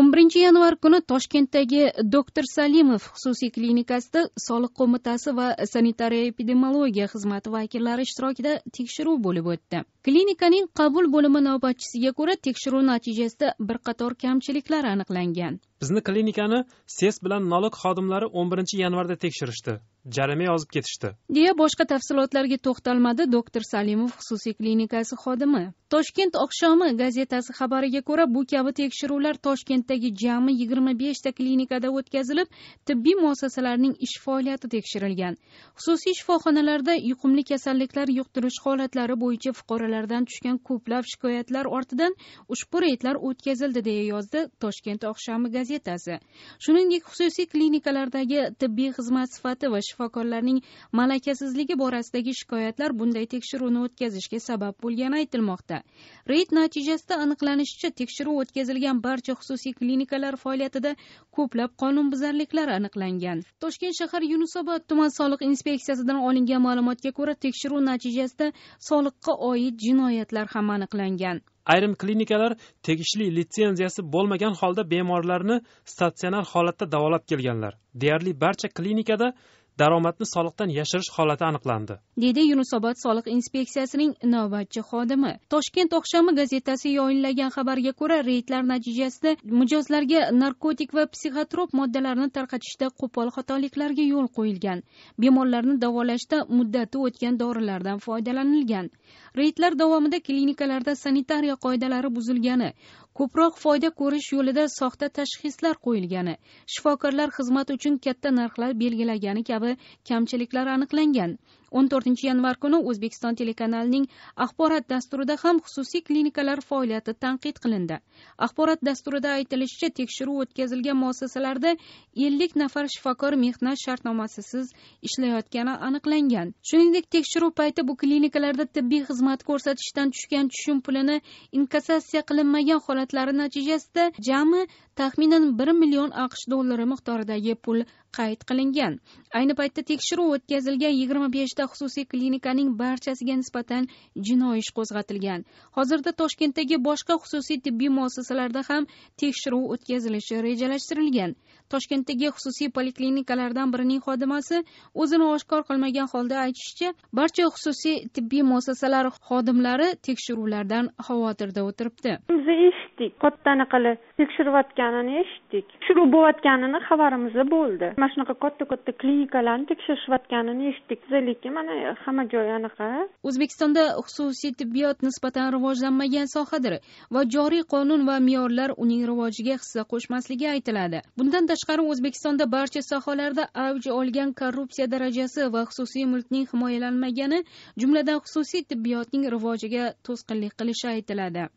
o'n birinchi yanvar kuni toshkentdagi doktor salimov xususiy klinikasida soliq qo'mitasi va sanitariya epidemiologiya xizmati vakillari ishtirokida tekshiruv bo'lib o'tdi klinikaning qabul bo'limi navbatchisiga ko'ra tekshiruv natijasida bir qator kamchiliklar aniqlangan bizni klinikani ses e bilan nolog xodimlari 11 yanvarda tekshirishdi jarima yozib ketishdi deya boshqa tafsilotlarga to'xtalmadi doktor salimov xususiy klinikasi xodimi toshkent oqshomi gazetasi xabariga ko'ra bu kabi tekshiruvlar toshkentdagi jami 25 ta klinikada o'tkazilib tibbiy muassasalarning ish faoliyati tekshirilgan xususiy shifoxonalarda yuqumli kasalliklar yuqtirish holatlari bo'yicha fuqarolardan tushgan ko'plab shikoyatlar ortidan ushbu reydlar o'tkazildi deya yozdi toshkent oqshomi gazetasi gazetasi shuningdek xususiy klinikalardagi tibbiy xizmat sifati va shifokorlarning malakasizligi borasidagi shikoyatlar bunday tekshiruvni o'tkazishga sabab bo'lgani aytilmoqda reyd natijasida aniqlanishicha tekshiruv o'tkazilgan barcha xususiy klinikalar faoliyatida ko'plab qonunbuzarliklar aniqlangan toshkent shahar yunusobod tuman soliq inspeksiyasidan olingan ma'lumotga ko'ra tekshiruv natijasida soliqqa oid jinoyatlar ham aniqlangan ayrim klinikalar tegishli litsenziyasi bo'lmagan holda bemorlarni statsionar holatda davolab kelganlar deyarli barcha klinikada daromadni soliqdan yashirish holati aniqlandi dedi yunusobod soliq inspeksiyasining navbatchi xodimi toshkent oqshomi gazetasi yoyinlagan xabarga ko'ra reydlar natijasida mijozlarga narkotik va psixotrop moddalarni tarqatishda qo'pol xatoliklarga yo'l qo'yilgan bemorlarni davolashda muddati o'tgan dorilardan foydalanilgan reydlar davomida klinikalarda sanitariya qoidalari buzilgani ko'proq foyda ko'rish yo'lida soxta tashxislar qo'yilgani shifokorlar xizmat uchun katta narxlar belgilagani kabi kamchiliklar aniqlangan o'n to'rtinchi yanvar kuni o'zbekiston telekanalining axborot dasturida ham xususiy klinikalar faoliyati tanqid qilindi axborot dasturida aytilishicha tekshiruv o'tkazilgan muassasalarda ellik nafar shifokor mehnat shartnomasisiz ishlayotgani aniqlangan shuningdek tekshiruv payti bu klinikalarda tibbiy xizmat ko'rsatishdan tushgan tushum pulini inkassatsiya qilinmagan holatlari natijasida jami taxminan bir million aqsh dollari miqdoridagi pul qayd qilingan ayni paytda tekshiruv o'tkazilgan yigirma beshta xususiy klinikaning barchasiga nisbatan jinoiy ish qo'zg'atilgan hozirda toshkentdagi boshqa xususiy tibbiy muassasalarda ham tekshiruv o'tkazilishi rejalashtirilgan toshkentdagi xususiy poliklinikalardan birining xodimasi o'zini oshkor qilmagan holda aytishicha barcha xususiy tibbiy muassasalar xodimlari tekshiruvlardan xavotirda o'tiribdi biz eshitdik kattani qilib tekshirayotganini eshitdik tekshiruv bo'layotganini xabarimiz bo'ldi mana shunaqa katta katta klinikalarni tekshirishayotganini eshitdik lekin mana hamma joyi anaqa o'zbekistonda xususiy tibbiyot nisbatan rivojlanmagan sohadir va joriy qonun va me'yorlar uning rivojiga hissa qo'shmasligi aytiladi bundan tashqari o'zbekistonda barcha sohalarda avj olgan korrupsiya darajasi va xususiy mulkning himoyalanmagani jumladan xususiy tibbiyotning rivojiga to'sqinlik qilishi aytiladi